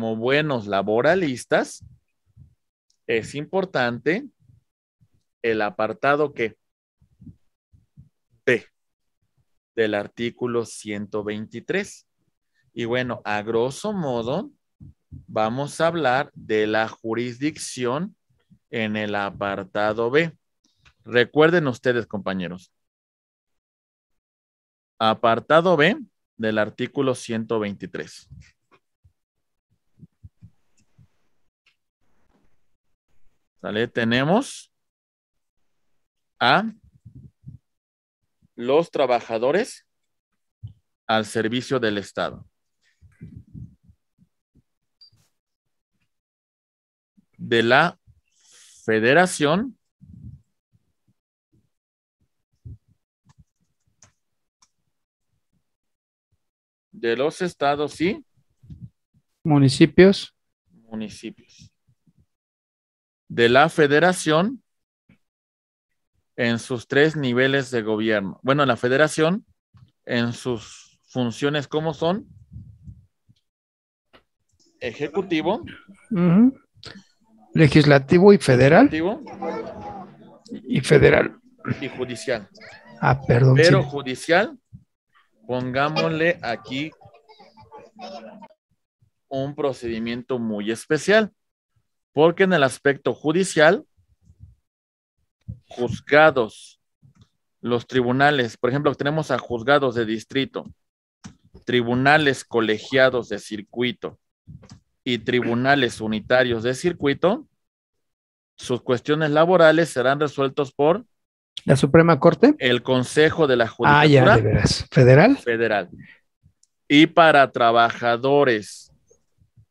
como buenos laboralistas, es importante el apartado que B del artículo 123. Y bueno, a grosso modo, vamos a hablar de la jurisdicción en el apartado B. Recuerden ustedes, compañeros. Apartado B del artículo 123. ¿Sale? Tenemos a los trabajadores al servicio del Estado. De la Federación de los estados y municipios. Municipios de la federación en sus tres niveles de gobierno. Bueno, la federación en sus funciones como son ejecutivo, legislativo y federal. y federal. Y judicial. Ah, perdón. Pero judicial, pongámosle aquí un procedimiento muy especial. Porque en el aspecto judicial, juzgados, los tribunales, por ejemplo, tenemos a juzgados de distrito, tribunales colegiados de circuito y tribunales unitarios de circuito, sus cuestiones laborales serán resueltos por la Suprema Corte, el Consejo de la ah, Judicatura federal, federal. Y para trabajadores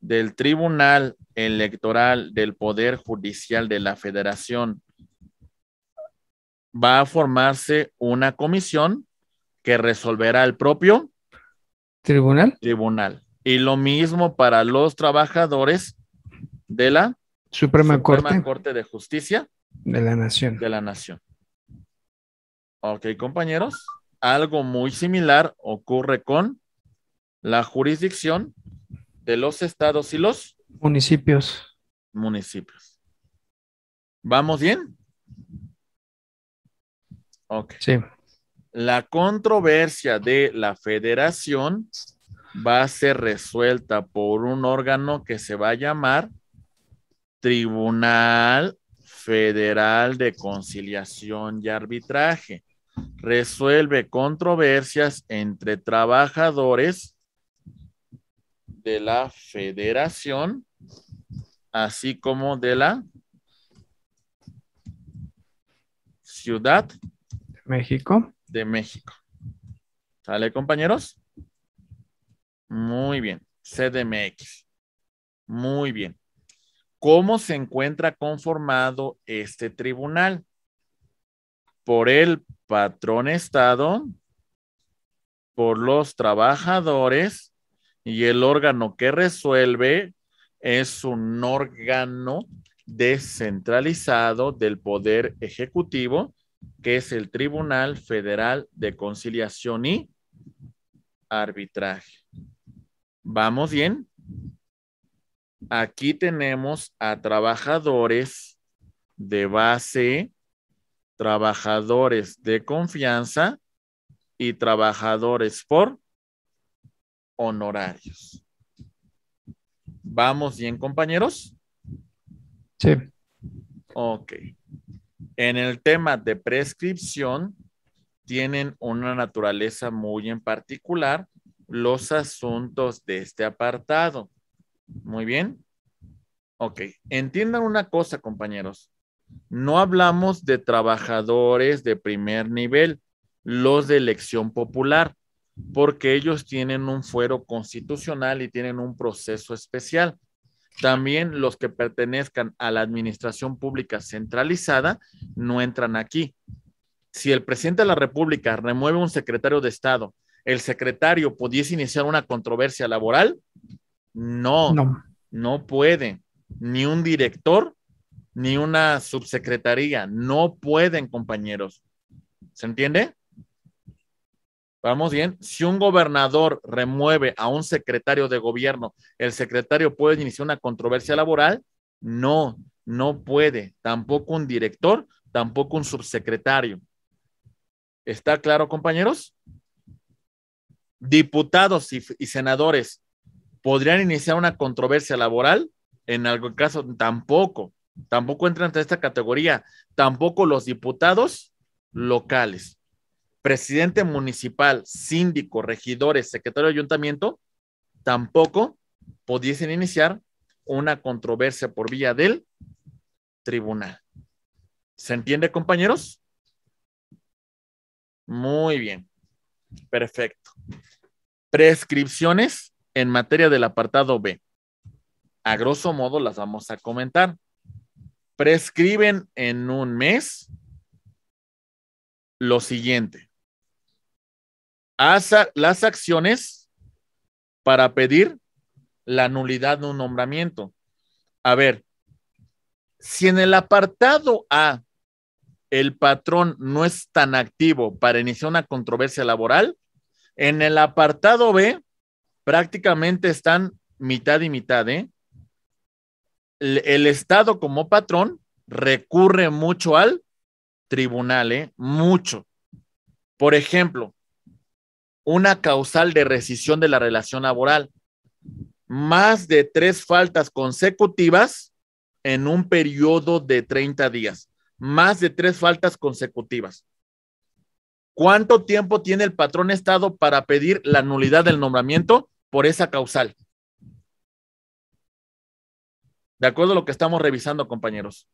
del Tribunal Electoral del Poder Judicial de la Federación va a formarse una comisión que resolverá el propio tribunal. Tribunal. Y lo mismo para los trabajadores de la Suprema, Corte. Corte de Justicia de la Nación. De la Nación. Ok, compañeros. Algo muy similar ocurre con la jurisdicción de los estados y los municipios. Municipios. ¿Vamos bien? Ok. Sí. La controversia de la federación va a ser resuelta por un órgano que se va a llamar Tribunal Federal de Conciliación y Arbitraje. Resuelve controversias entre trabajadores de la federación, así como de la Ciudad de México. De México. ¿Sale, compañeros? Muy bien. CDMX. Muy bien. ¿Cómo se encuentra conformado este tribunal? Por el patrón Estado, por los trabajadores, y el órgano que resuelve es un órgano descentralizado del Poder Ejecutivo, que es el Tribunal Federal de Conciliación y Arbitraje. ¿Vamos bien? Aquí tenemos a trabajadores de base, trabajadores de confianza y trabajadores por honorarios. ¿Vamos bien, compañeros? Sí. Ok. En el tema de prescripción, tienen una naturaleza muy en particular los asuntos de este apartado. Muy bien. Ok. Entiendan una cosa, compañeros. No hablamos de trabajadores de primer nivel, los de elección popular porque ellos tienen un fuero constitucional y tienen un proceso especial. También los que pertenezcan a la administración pública centralizada no entran aquí. Si el presidente de la República remueve un secretario de Estado, el secretario pudiese iniciar una controversia laboral, no, no, no puede. Ni un director, ni una subsecretaría, no pueden, compañeros. ¿Se entiende? Vamos bien. Si un gobernador remueve a un secretario de gobierno, ¿el secretario puede iniciar una controversia laboral? No, no puede. Tampoco un director, tampoco un subsecretario. ¿Está claro, compañeros? Diputados y, senadores podrían iniciar una controversia laboral. En algún caso, tampoco. Tampoco entran en esta categoría. Tampoco los diputados locales presidente municipal, síndico, regidores, secretario de ayuntamiento, tampoco pudiesen iniciar una controversia por vía del tribunal. ¿Se entiende, compañeros? Muy bien. Perfecto. Prescripciones en materia del apartado B. A grosso modo las vamos a comentar. Prescriben en un mes lo siguiente las acciones para pedir la nulidad de un nombramiento. A ver, si en el apartado A el patrón no es tan activo para iniciar una controversia laboral, en el apartado B prácticamente están mitad y mitad. ¿eh? El, el, Estado como patrón recurre mucho al tribunal, ¿eh? mucho. Por ejemplo, una causal de rescisión de la relación laboral. Más de tres faltas consecutivas en un periodo de 30 días. Más de tres faltas consecutivas. ¿Cuánto tiempo tiene el patrón Estado para pedir la nulidad del nombramiento por esa causal? De acuerdo a lo que estamos revisando, compañeros.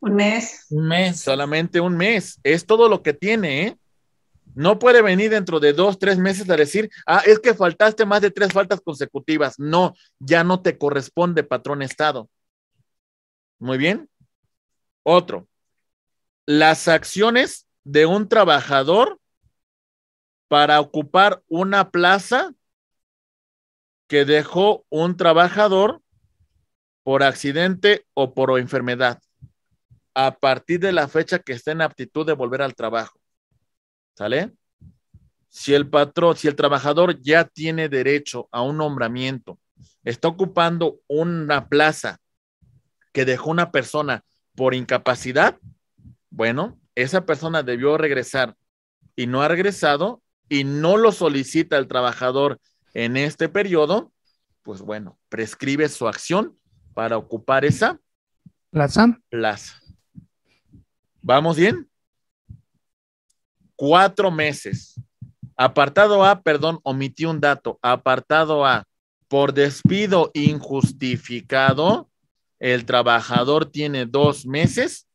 Un mes. Un mes. Solamente un mes. Es todo lo que tiene, ¿eh? No puede venir dentro de dos, tres meses a decir, ah, es que faltaste más de tres faltas consecutivas. No, ya no te corresponde, patrón Estado. Muy bien. Otro. Las acciones de un trabajador para ocupar una plaza que dejó un trabajador por accidente o por enfermedad a partir de la fecha que esté en aptitud de volver al trabajo. ¿Sale? Si el patrón, si el trabajador ya tiene derecho a un nombramiento, está ocupando una plaza que dejó una persona por incapacidad, bueno, esa persona debió regresar y no ha regresado y no lo solicita el trabajador en este periodo, pues bueno, prescribe su acción para ocupar esa plaza. Plaza. ¿Vamos bien? Cuatro meses. Apartado A, perdón, omití un dato. Apartado A, por despido injustificado, el trabajador tiene dos meses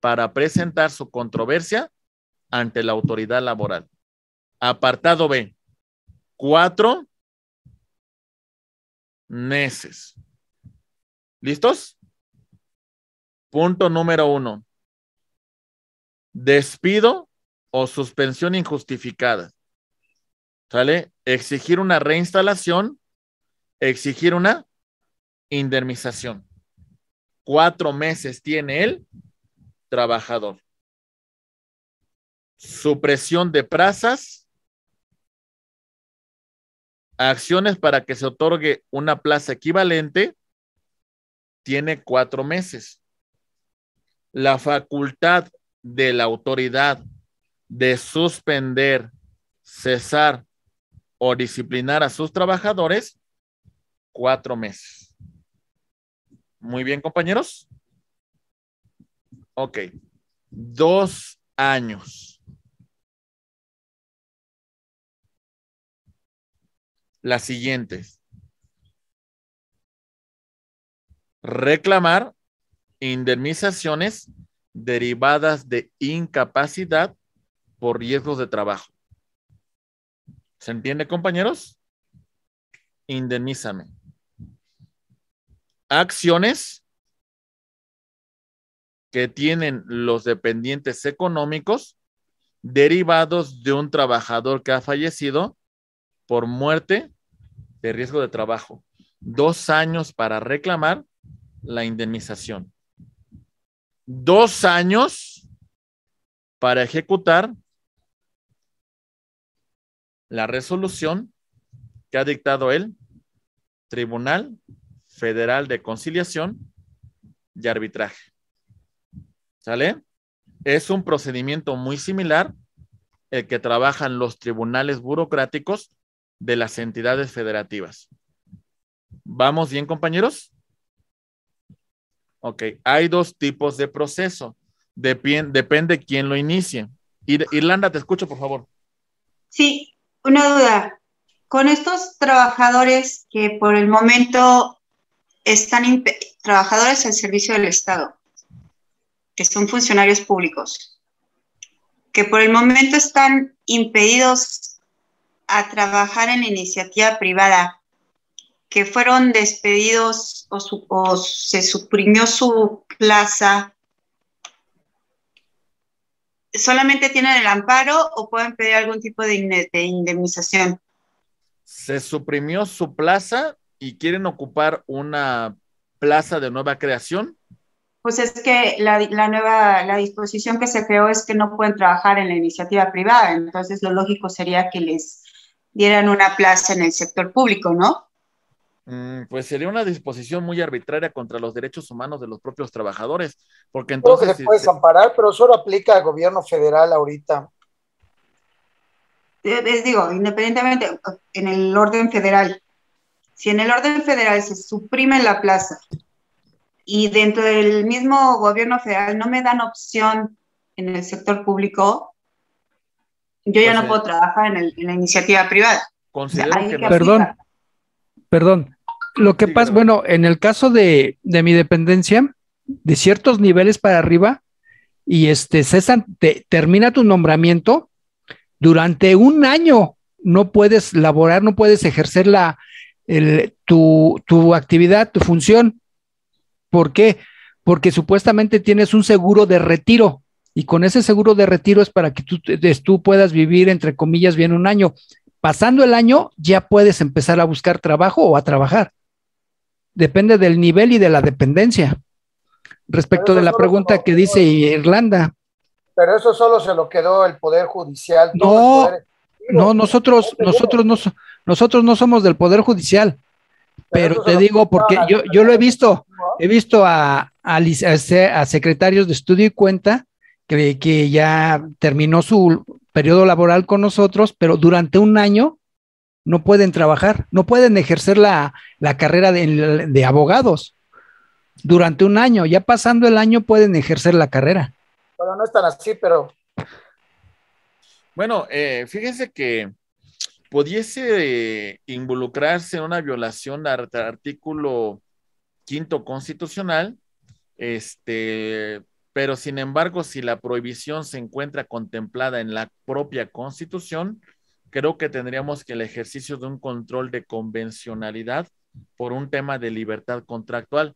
para presentar su controversia ante la autoridad laboral. Apartado B, cuatro meses. ¿Listos? Punto número uno despido o suspensión injustificada. ¿Sale? Exigir una reinstalación, exigir una indemnización. Cuatro meses tiene el trabajador. Supresión de plazas. Acciones para que se otorgue una plaza equivalente. Tiene cuatro meses. La facultad de la autoridad de suspender, cesar o disciplinar a sus trabajadores cuatro meses. Muy bien, compañeros. Ok. Dos años. Las siguientes. Reclamar indemnizaciones derivadas de incapacidad por riesgos de trabajo. ¿Se entiende, compañeros? Indemnízame. Acciones que tienen los dependientes económicos derivados de un trabajador que ha fallecido por muerte de riesgo de trabajo. Dos años para reclamar la indemnización dos años para ejecutar la resolución que ha dictado el Tribunal Federal de Conciliación y Arbitraje. ¿Sale? Es un procedimiento muy similar el que trabajan los tribunales burocráticos de las entidades federativas. ¿Vamos bien, compañeros? Ok, hay dos tipos de proceso. Depende, quién lo inicie. Irlanda, te escucho, por favor. Sí, una duda. Con estos trabajadores que por el momento están trabajadores en servicio del Estado, que son funcionarios públicos, que por el momento están impedidos a trabajar en iniciativa privada, que fueron despedidos o, su, se suprimió su plaza, ¿solamente tienen el amparo o pueden pedir algún tipo de, indemnización? Se suprimió su plaza y quieren ocupar una plaza de nueva creación. Pues es que la, nueva, la disposición que se creó es que no pueden trabajar en la iniciativa privada, entonces lo lógico sería que les dieran una plaza en el sector público, ¿no? Mm, pues sería una disposición muy arbitraria contra los derechos humanos de los propios trabajadores, porque entonces... se puede este amparar pero solo aplica al gobierno federal ahorita. Les eh, digo, independientemente, en el orden federal, si en el orden federal se suprime la plaza y dentro del mismo gobierno federal no me dan opción en el sector público, yo ya pues no puedo trabajar en, la iniciativa privada. Considero Perdón, perdón, lo que pasa, bueno, en el caso de, mi dependencia, de ciertos niveles para arriba, y este termina tu nombramiento durante un año. No puedes laborar, no puedes ejercer la, tu, actividad, tu función. ¿Por qué? Porque supuestamente tienes un seguro de retiro y con ese seguro de retiro es para que tú, tú, puedas vivir, entre comillas, bien un año. Pasando el año, ya puedes empezar a buscar trabajo o a trabajar. Depende del nivel y de la dependencia. Respecto de la pregunta que dice Irlanda. Pero eso solo se lo quedó el Poder Judicial. No, no, nosotros, nosotros no, nosotros no somos del Poder Judicial. Pero, te digo, porque yo, yo lo he visto, he visto a, a, a secretarios de estudio y cuenta que, que ya terminó su periodo laboral con nosotros, pero durante un año no pueden trabajar, no pueden ejercer la, carrera de, abogados durante un año. Ya pasando el año pueden ejercer la carrera. Bueno, no están así, pero... Bueno, eh, fíjense que pudiese involucrarse en una violación al artículo quinto constitucional, este, pero sin embargo, si la prohibición se encuentra contemplada en la propia constitución, creo que tendríamos que el ejercicio de un control de convencionalidad por un tema de libertad contractual.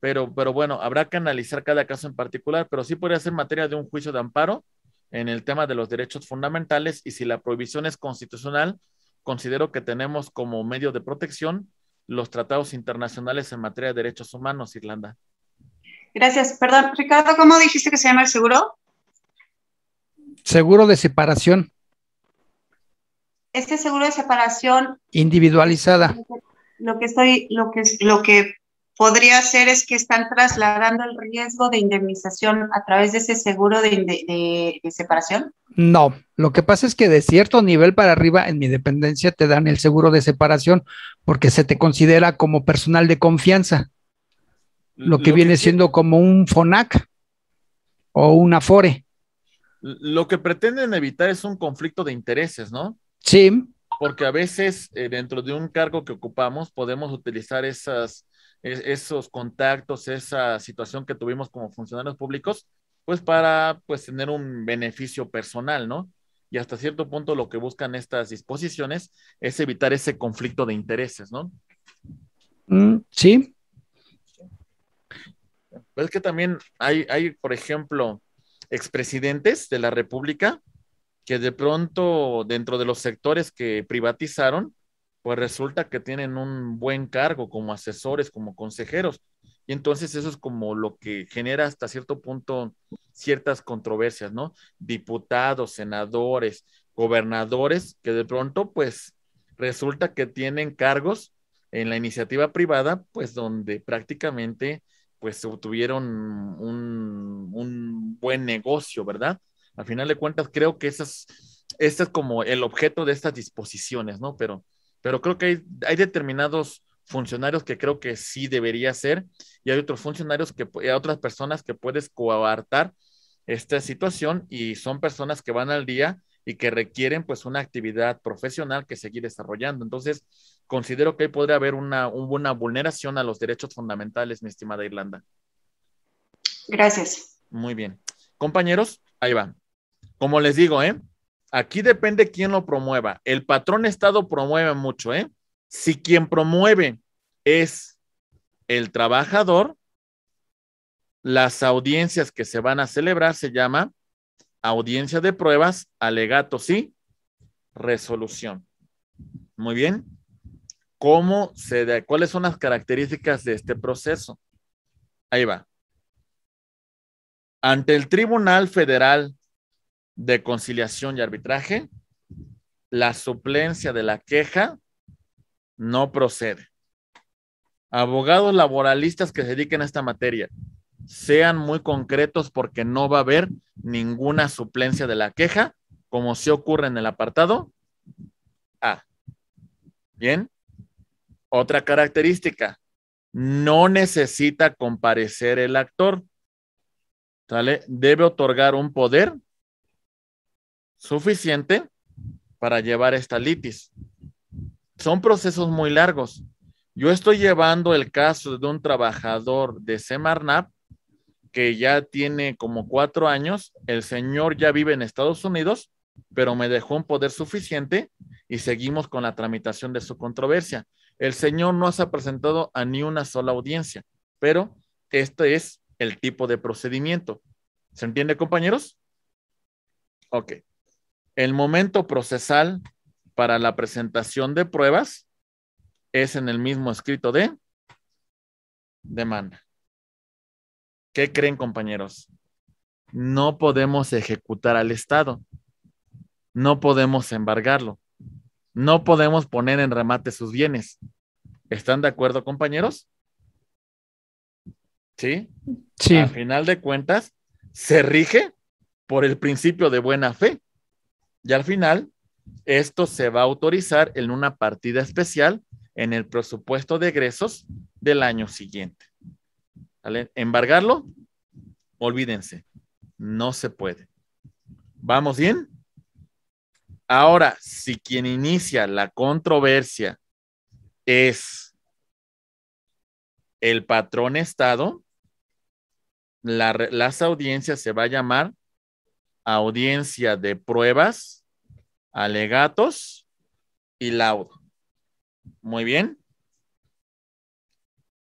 Pero, pero bueno, habrá que analizar cada caso en particular, pero sí podría ser materia de un juicio de amparo en el tema de los derechos fundamentales y si la prohibición es constitucional, considero que tenemos como medio de protección los tratados internacionales en materia de derechos humanos, Irlanda. Gracias. Perdón, Ricardo, ¿cómo dijiste que se llama el seguro? Seguro de separación este seguro de separación individualizada. Lo que estoy, lo que lo que podría hacer es que están trasladando el riesgo de indemnización a través de ese seguro de, separación. No, lo que pasa es que de cierto nivel para arriba en mi dependencia te dan el seguro de separación porque se te considera como personal de confianza, lo que viene siendo como un FONAC o un AFORE. Lo que pretenden evitar es un conflicto de intereses, ¿no? Sí. Porque a veces eh, dentro de un cargo que ocupamos podemos utilizar esos contactos, esa situación que tuvimos como funcionarios públicos, pues para pues, tener un beneficio personal, ¿no? Y hasta cierto punto lo que buscan estas disposiciones es evitar ese conflicto de intereses, ¿no? Mm, sí. Pues que también hay, hay, por ejemplo, expresidentes de la República que de pronto dentro de los sectores que privatizaron, pues resulta que tienen un buen cargo como asesores, como consejeros. Y entonces eso es como lo que genera hasta cierto punto ciertas controversias, ¿no? Diputados, senadores, gobernadores, que de pronto pues resulta que tienen cargos en la iniciativa privada, pues donde prácticamente pues obtuvieron un, un buen negocio, ¿verdad? Al final de cuentas, creo que esas, este es como el objeto de estas disposiciones, ¿no? Pero, pero creo que hay, determinados funcionarios que creo que sí debería ser y hay otros funcionarios que hay otras personas que puedes coartar esta situación y son personas que van al día y que requieren pues una actividad profesional que seguir desarrollando. Entonces, considero que ahí podría haber una, una vulneración a los derechos fundamentales, mi estimada Irlanda. Gracias. Muy bien. Compañeros, ahí va. Como les digo, ¿eh? Aquí depende quién lo promueva. El patrón Estado promueve mucho, ¿eh? Si quien promueve es el trabajador, las audiencias que se van a celebrar se llama audiencia de pruebas, alegatos y resolución. Muy bien. ¿Cómo se da? ¿Cuáles son las características de este proceso? Ahí va. Ante el Tribunal Federal de conciliación y arbitraje, la suplencia de la queja no procede. Abogados laboralistas que se dediquen a esta materia, sean muy concretos porque no va a haber ninguna suplencia de la queja, como se ocurre en el apartado A. Bien. Otra característica, no necesita comparecer el actor. ¿Sale? Debe otorgar un poder suficiente para llevar esta litis. Son procesos muy largos. Yo estoy llevando el caso de un trabajador de Semarnap que ya tiene como cuatro años. El señor ya vive en Estados Unidos, pero me dejó un poder suficiente y seguimos con la tramitación de su controversia. El señor no se ha presentado a ni una sola audiencia, pero este es el tipo de procedimiento. ¿Se entiende, compañeros? Ok. El momento procesal para la presentación de pruebas es en el mismo escrito de demanda. ¿Qué creen, compañeros? No podemos ejecutar al Estado. No podemos embargarlo. No podemos poner en remate sus bienes. ¿Están de acuerdo, compañeros? ¿Sí? Sí. Al final de cuentas, se rige por el principio de buena fe. Y al final, esto se va a autorizar en una partida especial en el presupuesto de egresos del año siguiente. ¿Vale? ¿Embargarlo? Olvídense, no se puede. ¿Vamos bien? Ahora, si quien inicia la controversia es el patrón Estado, las audiencias se va a llamar audiencia de pruebas, alegatos y laudo. Muy bien.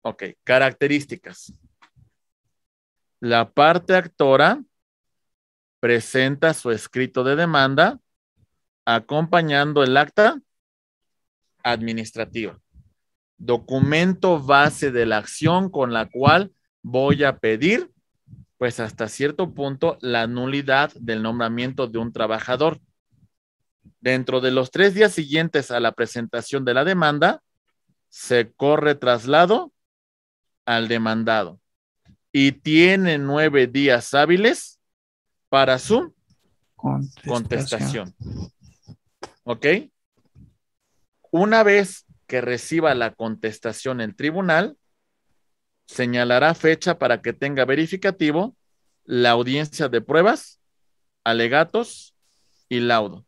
Ok, características. La parte actora presenta su escrito de demanda acompañando el acta administrativa, documento base de la acción con la cual voy a pedir pues hasta cierto punto la nulidad del nombramiento de un trabajador. Dentro de los tres días siguientes a la presentación de la demanda, se corre traslado al demandado y tiene nueve días hábiles para su contestación. ¿Ok? Una vez que reciba la contestación en tribunal, señalará fecha para que tenga verificativo la audiencia de pruebas, alegatos y laudo.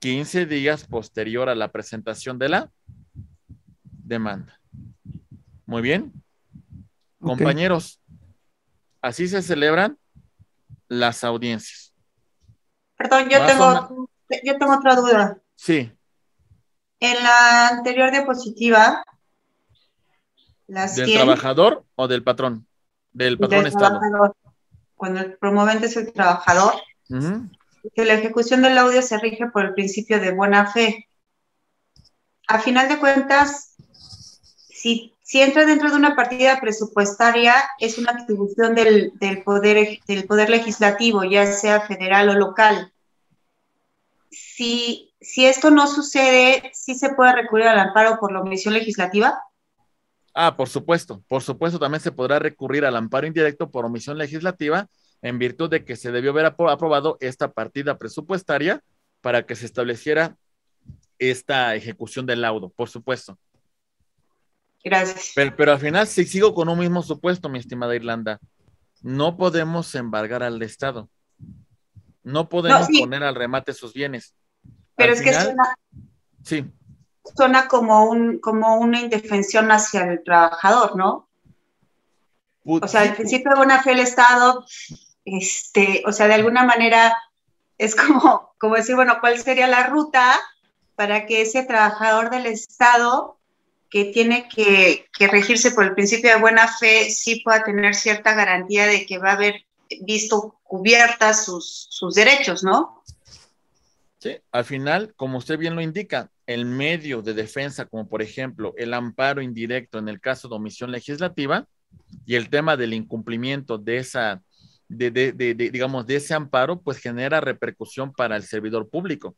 15 días posterior a la presentación de la demanda. Muy bien. Compañeros, así se celebran las audiencias. Perdón, yo tengo, yo tengo otra duda. Sí. En la anterior diapositiva ¿Del trabajador o del patrón? Del patrón Estado. Cuando el promovente es el trabajador, que la ejecución del audio se rige por el principio de buena fe. A final de cuentas, si, entra dentro de una partida presupuestaria, es una atribución del, poder, del poder legislativo, ya sea federal o local. Si, si esto no sucede, sí se puede recurrir al amparo por la omisión legislativa. Ah, por supuesto, por supuesto, también se podrá recurrir al amparo indirecto por omisión legislativa en virtud de que se debió haber aprobado esta partida presupuestaria para que se estableciera esta ejecución del laudo, por supuesto. Gracias. Pero, al final si sigo con un mismo supuesto, mi estimada Irlanda. No podemos embargar al Estado. No podemos poner al remate sus bienes. Pero es que es una... Sí suena como, un, como una indefensión hacia el trabajador, ¿no? O sea, el principio de buena fe del Estado, este, o sea, de alguna manera es como, como decir, bueno, ¿cuál sería la ruta para que ese trabajador del Estado que tiene que, regirse por el principio de buena fe sí pueda tener cierta garantía de que va a haber visto cubiertas sus, sus derechos, ¿no? Sí, al final, como usted bien lo indica, el medio de defensa, como por ejemplo el amparo indirecto en el caso de omisión legislativa y el tema del incumplimiento de esa, digamos, de ese amparo, pues genera repercusión para el servidor público.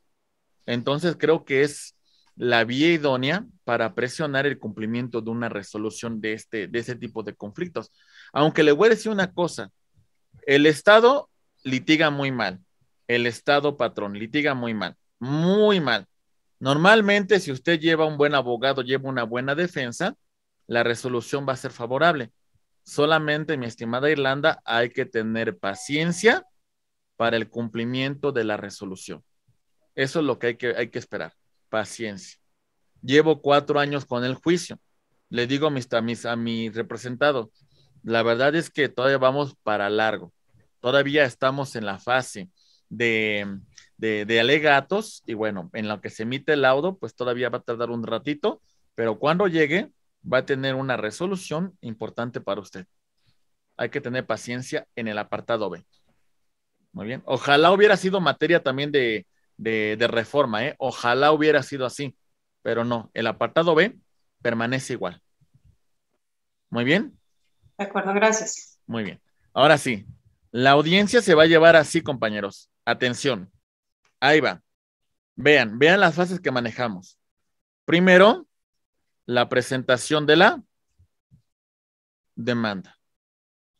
Entonces creo que es la vía idónea para presionar el cumplimiento de una resolución de este, de ese tipo de conflictos. Aunque le voy a decir una cosa, el Estado litiga muy mal, el Estado patrón litiga muy mal, muy mal. Normalmente, si usted lleva un buen abogado, lleva una buena defensa, la resolución va a ser favorable. Solamente, mi estimada Irlanda, hay que tener paciencia para el cumplimiento de la resolución. Eso es lo que hay que, hay que esperar, paciencia. Llevo cuatro años con el juicio. Le digo a mis, a a la verdad es que todavía vamos para largo. Todavía estamos en la fase de de, alegatos y bueno, en lo que se emite el laudo, pues todavía va a tardar un ratito, pero cuando llegue va a tener una resolución importante para usted. Hay que tener paciencia en el apartado B. Muy bien. Ojalá hubiera sido materia también de, reforma, ¿eh? Ojalá hubiera sido así, pero no, el apartado B permanece igual. Muy bien. De acuerdo, gracias. Muy bien. Ahora sí, la audiencia se va a llevar así, compañeros. Atención. Ahí va. Vean, vean las fases que manejamos. Primero, la presentación de la demanda.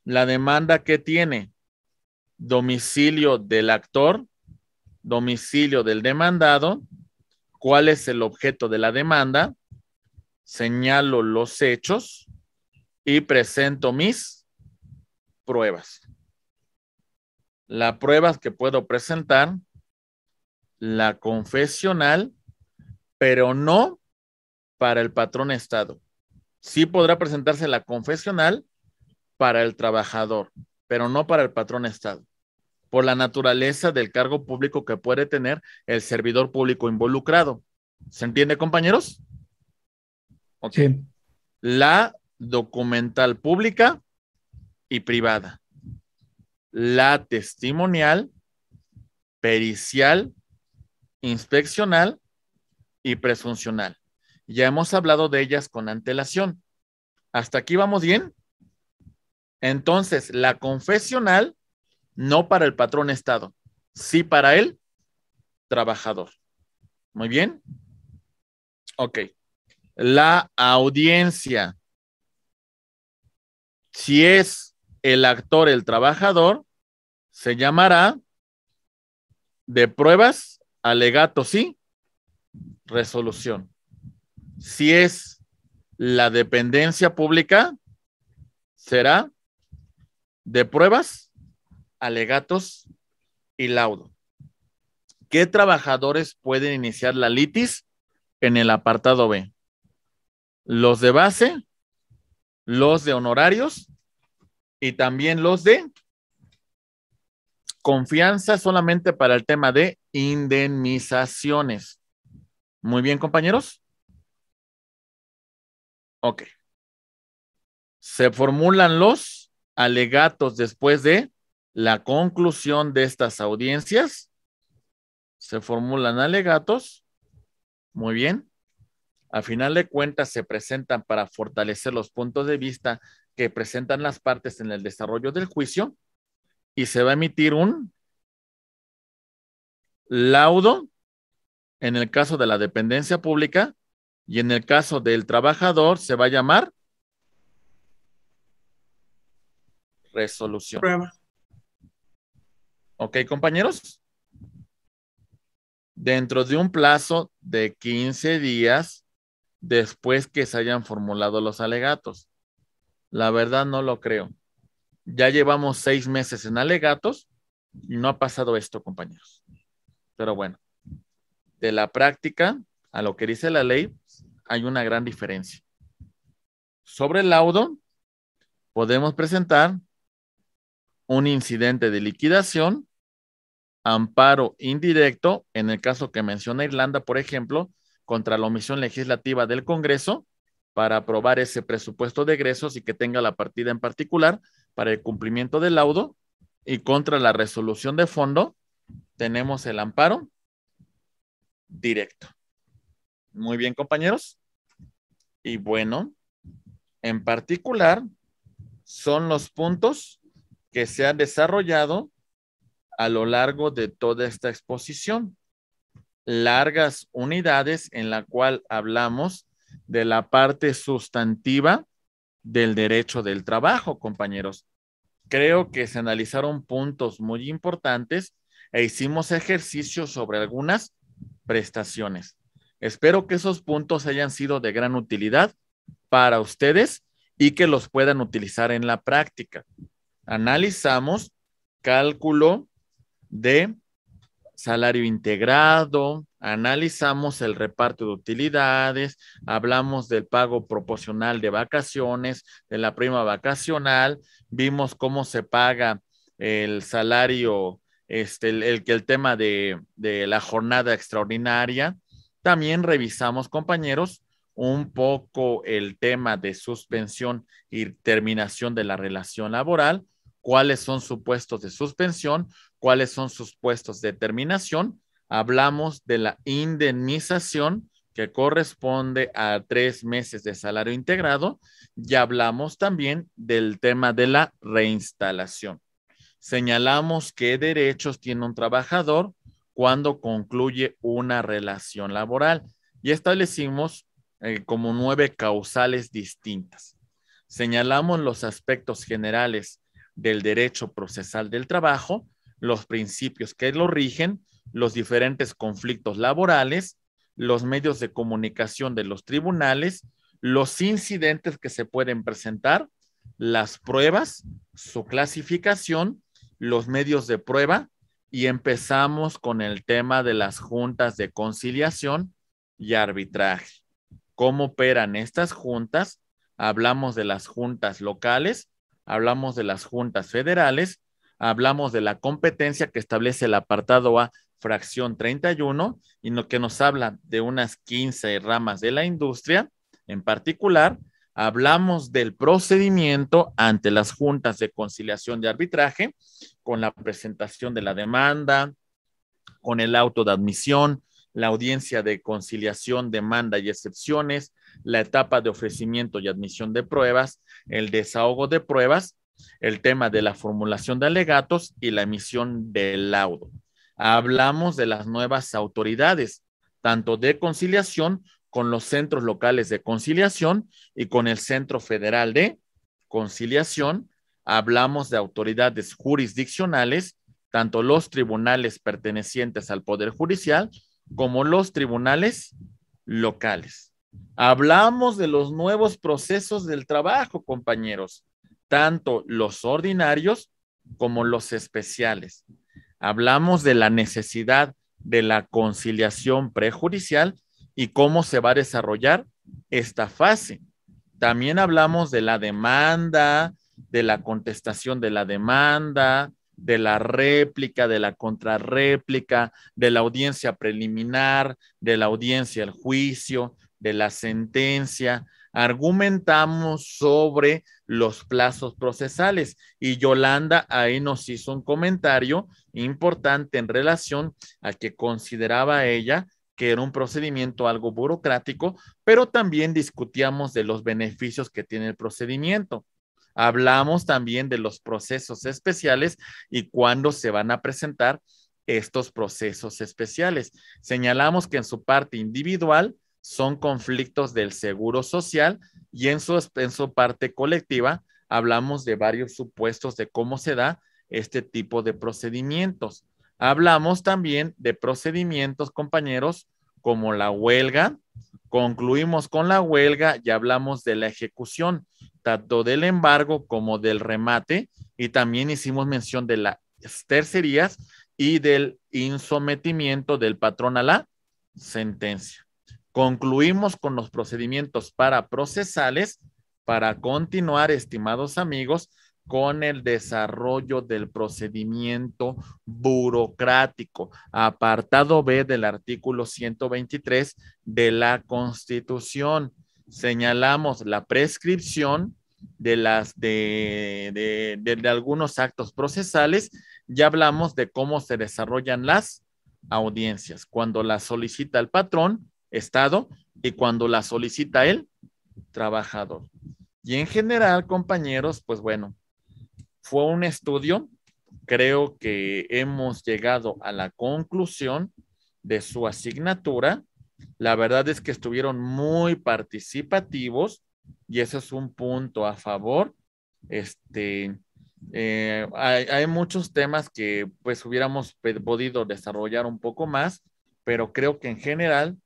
La demanda que tiene domicilio del actor, domicilio del demandado, cuál es el objeto de la demanda, señalo los hechos y presento mis pruebas. Las pruebas que puedo presentar la confesional, pero no para el patrón Estado. Sí podrá presentarse la confesional para el trabajador, pero no para el patrón Estado por la naturaleza del cargo público que puede tener el servidor público involucrado. ¿Se entiende, compañeros? Sí. La documental pública y privada. La testimonial, pericial inspeccional y presuncional. Ya hemos hablado de ellas con antelación. ¿Hasta aquí vamos bien? Entonces, la confesional, no para el patrón Estado, sí para el trabajador. Muy bien. Ok. La audiencia. Si es el actor, el trabajador, se llamará de pruebas alegatos sí, resolución. Si es la dependencia pública, será de pruebas, alegatos y laudo. ¿Qué trabajadores pueden iniciar la litis en el apartado B? Los de base, los de honorarios y también los de confianza solamente para el tema de indemnizaciones. Muy bien, compañeros. Ok. Se formulan los alegatos después de la conclusión de estas audiencias. Se formulan alegatos. Muy bien. A final de cuentas, se presentan para fortalecer los puntos de vista que presentan las partes en el desarrollo del juicio y se va a emitir un laudo en el caso de la dependencia pública y en el caso del trabajador se va a llamar resolución. Prueba. Ok, compañeros. Dentro de un plazo de 15 días después que se hayan formulado los alegatos. La verdad no lo creo. Ya llevamos seis meses en alegatos y no ha pasado esto, compañeros. Pero bueno, de la práctica a lo que dice la ley hay una gran diferencia. Sobre el laudo podemos presentar un incidente de liquidación, amparo indirecto, en el caso que menciona Irlanda, por ejemplo, contra la omisión legislativa del Congreso para aprobar ese presupuesto de egresos y que tenga la partida en particular para el cumplimiento del laudo y contra la resolución de fondo tenemos el amparo directo. Muy bien, compañeros. Y bueno, en particular, son los puntos que se han desarrollado a lo largo de toda esta exposición. Largas unidades en la cual hablamos de la parte sustantiva del derecho del trabajo, compañeros. Creo que se analizaron puntos muy importantes e hicimos ejercicios sobre algunas prestaciones. Espero que esos puntos hayan sido de gran utilidad para ustedes y que los puedan utilizar en la práctica. Analizamos cálculo de salario integrado, analizamos el reparto de utilidades, hablamos del pago proporcional de vacaciones, de la prima vacacional, vimos cómo se paga el salario este, el, que el tema de, la jornada extraordinaria. También revisamos, compañeros, un poco el tema de suspensión y terminación de la relación laboral, cuáles son sus puestos de suspensión, cuáles son sus puestos de terminación. Hablamos de la indemnización que corresponde a tres meses de salario integrado. y hablamos también del tema de la reinstalación señalamos qué derechos tiene un trabajador cuando concluye una relación laboral y establecimos eh, como nueve causales distintas. Señalamos los aspectos generales del derecho procesal del trabajo, los principios que lo rigen, los diferentes conflictos laborales, los medios de comunicación de los tribunales, los incidentes que se pueden presentar, las pruebas, su clasificación los medios de prueba y empezamos con el tema de las juntas de conciliación y arbitraje. ¿Cómo operan estas juntas? Hablamos de las juntas locales, hablamos de las juntas federales, hablamos de la competencia que establece el apartado A, fracción 31, y lo que nos habla de unas 15 ramas de la industria en particular, hablamos del procedimiento ante las juntas de conciliación de arbitraje, con la presentación de la demanda, con el auto de admisión, la audiencia de conciliación, demanda y excepciones, la etapa de ofrecimiento y admisión de pruebas, el desahogo de pruebas, el tema de la formulación de alegatos y la emisión del laudo. Hablamos de las nuevas autoridades, tanto de conciliación con los centros locales de conciliación y con el Centro Federal de Conciliación. Hablamos de autoridades jurisdiccionales, tanto los tribunales pertenecientes al Poder Judicial como los tribunales locales. Hablamos de los nuevos procesos del trabajo, compañeros, tanto los ordinarios como los especiales. Hablamos de la necesidad de la conciliación prejudicial y cómo se va a desarrollar esta fase. También hablamos de la demanda, de la contestación de la demanda, de la réplica, de la contrarréplica, de la audiencia preliminar, de la audiencia al juicio, de la sentencia. Argumentamos sobre los plazos procesales y Yolanda ahí nos hizo un comentario importante en relación a que consideraba ella que era un procedimiento algo burocrático, pero también discutíamos de los beneficios que tiene el procedimiento. Hablamos también de los procesos especiales y cuándo se van a presentar estos procesos especiales. Señalamos que en su parte individual son conflictos del seguro social y en su, en su parte colectiva hablamos de varios supuestos de cómo se da este tipo de procedimientos. Hablamos también de procedimientos, compañeros, como la huelga. Concluimos con la huelga y hablamos de la ejecución, tanto del embargo como del remate. Y también hicimos mención de las tercerías y del insometimiento del patrón a la sentencia. Concluimos con los procedimientos para procesales. Para continuar, estimados amigos, con el desarrollo del procedimiento burocrático, apartado B del artículo 123 de la Constitución. Señalamos la prescripción de, las, de, algunos actos procesales. Ya hablamos de cómo se desarrollan las audiencias, cuando las solicita el patrón, Estado, y cuando la solicita el trabajador. Y en general, compañeros, pues bueno, fue un estudio, creo que hemos llegado a la conclusión de su asignatura. La verdad es que estuvieron muy participativos y eso es un punto a favor. Este, eh, hay, muchos temas que pues hubiéramos podido desarrollar un poco más, pero creo que en general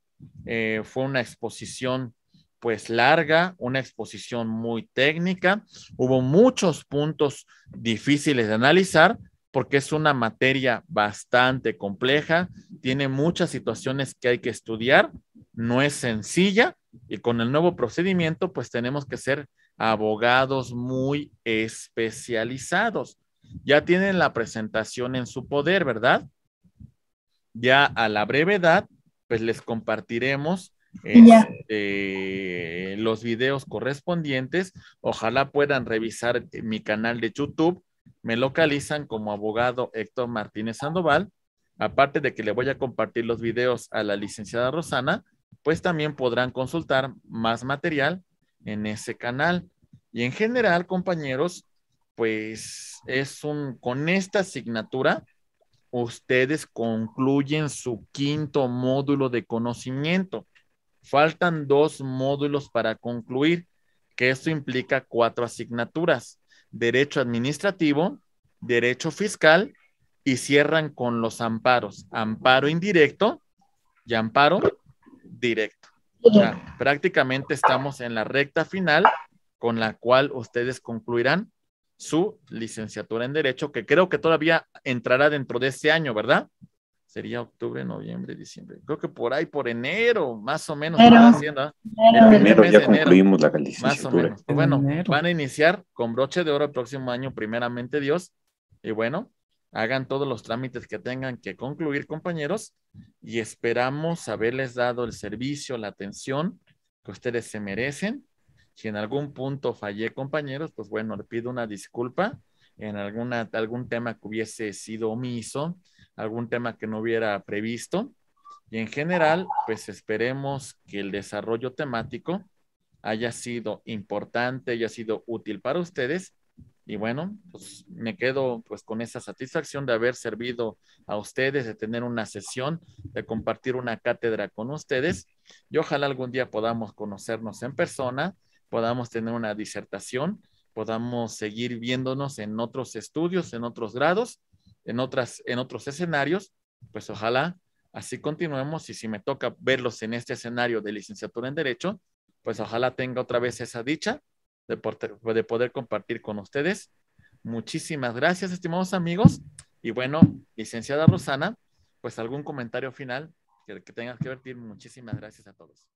eh, fue una exposición pues larga, una exposición muy técnica, hubo muchos puntos difíciles de analizar porque es una materia bastante compleja, tiene muchas situaciones que hay que estudiar, no es sencilla y con el nuevo procedimiento pues tenemos que ser abogados muy especializados. Ya tienen la presentación en su poder, ¿verdad? Ya a la brevedad pues les compartiremos este, los videos correspondientes. Ojalá puedan revisar mi canal de YouTube. Me localizan como abogado Héctor Martínez Sandoval. Aparte de que le voy a compartir los videos a la licenciada Rosana, pues también podrán consultar más material en ese canal. Y en general, compañeros, pues es un, con esta asignatura, ustedes concluyen su quinto módulo de conocimiento Faltan dos módulos para concluir, que esto implica cuatro asignaturas, derecho administrativo, derecho fiscal y cierran con los amparos, amparo indirecto y amparo directo. prácticamente estamos en la recta final con la cual ustedes concluirán su licenciatura en Derecho, que creo que todavía entrará dentro de este año, ¿verdad? sería octubre, noviembre, diciembre. Creo que por ahí, por enero, más o menos, enero, haciendo, ¿eh? ya concluimos la calificación. Más o menos. Bueno, van a iniciar con broche de oro el próximo año, primeramente Dios. Y bueno, hagan todos los trámites que tengan que concluir, compañeros, y esperamos haberles dado el servicio, la atención que ustedes se merecen. Si en algún punto fallé, compañeros, pues bueno, les pido una disculpa en alguna, algún tema que hubiese sido omiso algún tema que no hubiera previsto. Y en general, pues esperemos que el desarrollo temático haya sido importante, haya sido útil para ustedes. Y bueno, pues me quedo pues con esa satisfacción de haber servido a ustedes, de tener una sesión, de compartir una cátedra con ustedes. Y ojalá algún día podamos conocernos en persona, podamos tener una disertación, podamos seguir viéndonos en otros estudios, en otros grados en, otras, en otros escenarios, pues ojalá así continuemos y si me toca verlos en este escenario de licenciatura en Derecho, pues ojalá tenga otra vez esa dicha de, poder compartir con ustedes. Muchísimas gracias, estimados amigos. Y bueno, licenciada Rosana, pues algún comentario final que, que tengas que vertir. Muchísimas gracias a todos.